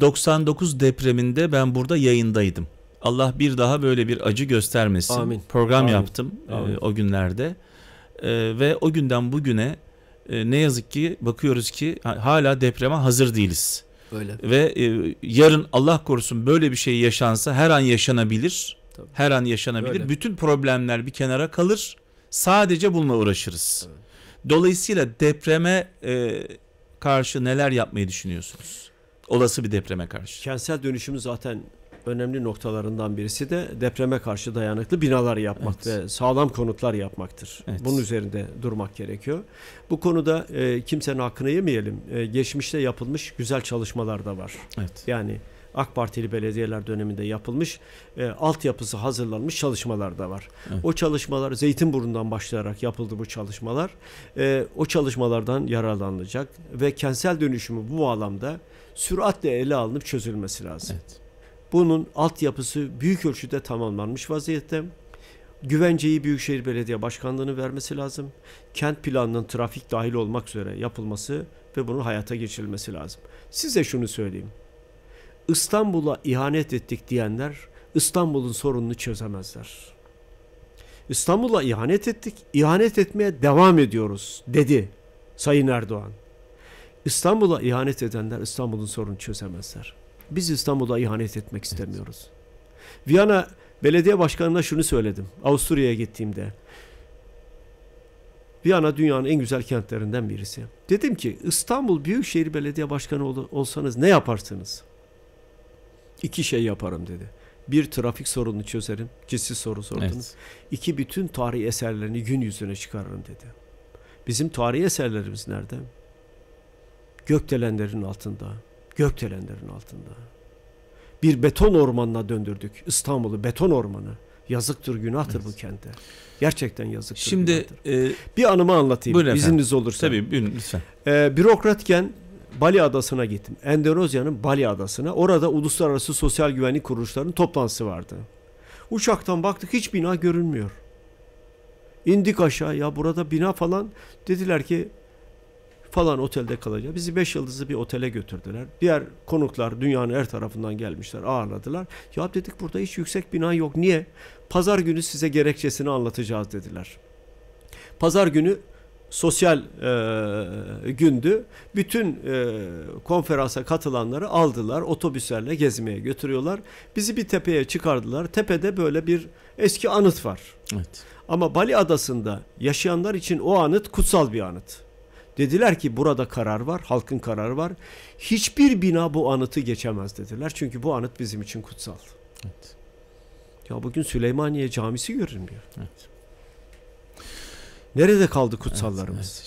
99 depreminde ben burada yayındaydım. Allah bir daha böyle bir acı göstermesin. Amin. Program Amin. yaptım e, Amin. E, o günlerde. E, ve o günden bugüne e, ne yazık ki bakıyoruz ki hala depreme hazır değiliz. Öyle. Ve e, yarın Allah korusun böyle bir şey yaşansa her an yaşanabilir. Tabii. Her an yaşanabilir. Öyle. Bütün problemler bir kenara kalır. Sadece bununla uğraşırız. Evet. Dolayısıyla depreme e, karşı neler yapmayı düşünüyorsunuz? olası bir depreme karşı. Kentsel dönüşümün zaten önemli noktalarından birisi de depreme karşı dayanıklı binalar yapmak evet. ve sağlam konutlar yapmaktır. Evet. Bunun üzerinde durmak gerekiyor. Bu konuda e, kimsenin hakkını yemeyelim. E, geçmişte yapılmış güzel çalışmalar da var. Evet. Yani AK Partili belediyeler döneminde yapılmış e, altyapısı hazırlanmış çalışmalar da var. Evet. O çalışmalar Zeytinburnu'ndan başlayarak yapıldı bu çalışmalar. E, o çalışmalardan yararlanılacak ve kentsel dönüşümü bu bağlamda süratle ele alınıp çözülmesi lazım. Evet. Bunun altyapısı büyük ölçüde tamamlanmış vaziyette. Güvenceyi Büyükşehir Belediye Başkanlığı'nın vermesi lazım. Kent planının trafik dahil olmak üzere yapılması ve bunun hayata geçirilmesi lazım. Size şunu söyleyeyim. İstanbul'a ihanet ettik diyenler İstanbul'un sorununu çözemezler. İstanbul'a ihanet ettik, ihanet etmeye devam ediyoruz dedi Sayın Erdoğan. İstanbul'a ihanet edenler İstanbul'un sorununu çözemezler. Biz İstanbul'a ihanet etmek istemiyoruz. Evet. Viyana belediye başkanına şunu söyledim Avusturya'ya gittiğimde. Viyana dünyanın en güzel kentlerinden birisi. Dedim ki İstanbul Büyükşehir Belediye Başkanı ol olsanız ne yaparsınız? iki şey yaparım dedi. Bir trafik sorununu çözerim. Cidsiz soru sordunuz. Evet. İki bütün tarihi eserlerini gün yüzüne çıkarırım dedi. Bizim tarihi eserlerimiz nerede? Gökdelenlerin altında. Gökdelenlerin altında. Bir beton ormanına döndürdük İstanbul'u beton ormanı. Yazıktır günahtır evet. bu kente. Gerçekten yazıktır Şimdi, E, bir anımı anlatayım. Buyurun izniniz efendim. olursa. Tabii buyurun lütfen. E, bürokratken Bali Adası'na gittim. Endonezya'nın Bali Adası'na. Orada uluslararası sosyal güvenlik kuruluşlarının toplantısı vardı. Uçaktan baktık hiç bina görünmüyor. İndik aşağı ya burada bina falan dediler ki falan otelde kalacağız. Bizi beş yıldızlı bir otele götürdüler. Diğer konuklar dünyanın her tarafından gelmişler ağırladılar. Ya dedik burada hiç yüksek bina yok. Niye? Pazar günü size gerekçesini anlatacağız dediler. Pazar günü sosyal e, gündü. Bütün e, konferansa katılanları aldılar, otobüslerle gezmeye götürüyorlar. Bizi bir tepeye çıkardılar. Tepede böyle bir eski anıt var. Evet. Ama Bali Adası'nda yaşayanlar için o anıt kutsal bir anıt. Dediler ki burada karar var, halkın kararı var. Hiçbir bina bu anıtı geçemez dediler. Çünkü bu anıt bizim için kutsal. Evet. Ya bugün Süleymaniye Camisi görünmüyor. Evet. Nerede kaldı kutsallarımız?